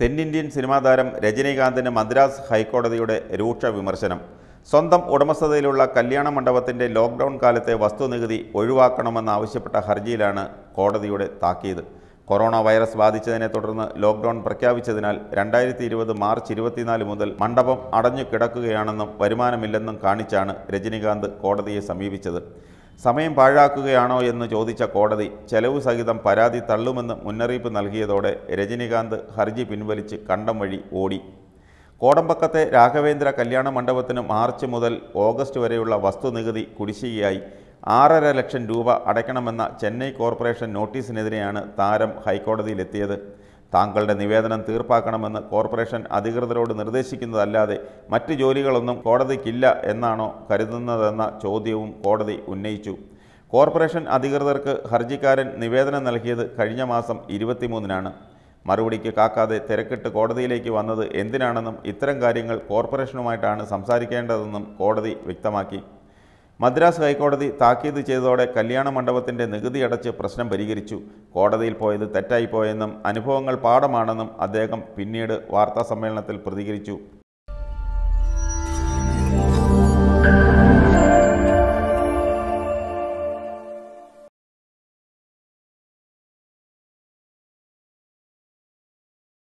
തെന്നിന്ത്യൻ സിനിമാ താരം രജനീകാന്തിന് മദ്രാസ് ഹൈക്കോടതിയുടെ രൂക്ഷ വിമർശനം സ്വന്തം ഉടമസ്ഥതയിലുള്ള കല്യാണ മണ്ഡപത്തിൻ്റെ ലോക്ക്ഡൗൺ കാലത്തെ വസ്തുനികുതി ഒഴിവാക്കണമെന്നാവശ്യപ്പെട്ട ഹർജിയിലാണ് കോടതിയുടെ താക്കീത് കൊറോണ വൈറസ് ബാധിച്ചതിനെ തുടർന്ന് ലോക്ക്ഡൗൺ പ്രഖ്യാപിച്ചതിനാൽ രണ്ടായിരത്തി ഇരുപത് മാർച്ച് ഇരുപത്തിനാല് മുതൽ മണ്ഡപം അടഞ്ഞു കിടക്കുകയാണെന്നും വരുമാനമില്ലെന്നും കാണിച്ചാണ് രജനീകാന്ത് കോടതിയെ സമീപിച്ചത് സമയം പാഴാക്കുകയാണോ എന്ന് ചോദിച്ച കോടതി ചെലവ് സഹിതം പരാതി തള്ളുമെന്ന് മുന്നറിയിപ്പ് നൽകിയതോടെ രജനീകാന്ത് ഹർജി പിൻവലിച്ച് കണ്ടം വഴി ഓടി കോടമ്പക്കത്തെ രാഘവേന്ദ്ര കല്യാണ മണ്ഡപത്തിന് മാർച്ച് മുതൽ ഓഗസ്റ്റ് വരെയുള്ള വസ്തുനികുതി കുടിശ്ശികയായി ആറര ലക്ഷം രൂപ അടയ്ക്കണമെന്ന ചെന്നൈ കോർപ്പറേഷൻ നോട്ടീസിനെതിരെയാണ് താരം ഹൈക്കോടതിയിലെത്തിയത് താങ്കളുടെ നിവേദനം തീർപ്പാക്കണമെന്ന് കോർപ്പറേഷൻ അധികൃതരോട് നിർദ്ദേശിക്കുന്നതല്ലാതെ മറ്റ് ജോലികളൊന്നും കോടതിക്കില്ല എന്നാണോ കരുതുന്നതെന്ന ചോദ്യവും കോടതി ഉന്നയിച്ചു കോർപ്പറേഷൻ അധികൃതർക്ക് ഹർജിക്കാരൻ നിവേദനം നൽകിയത് കഴിഞ്ഞ മാസം ഇരുപത്തിമൂന്നിനാണ് മറുപടിക്ക് കാക്കാതെ തിരക്കിട്ട് കോടതിയിലേക്ക് വന്നത് എന്തിനാണെന്നും ഇത്തരം കാര്യങ്ങൾ കോർപ്പറേഷനുമായിട്ടാണ് സംസാരിക്കേണ്ടതെന്നും കോടതി വ്യക്തമാക്കി മദ്രാസ് ഹൈക്കോടതി താക്കീത് ചെയ്തതോടെ കല്യാണ മണ്ഡപത്തിൻ്റെ നികുതി അടച്ച് പ്രശ്നം പരിഹരിച്ചു കോടതിയിൽ പോയത് തെറ്റായിപ്പോയെന്നും അനുഭവങ്ങൾ പാഠമാണെന്നും അദ്ദേഹം പിന്നീട് വാർത്താ സമ്മേളനത്തിൽ പ്രതികരിച്ചു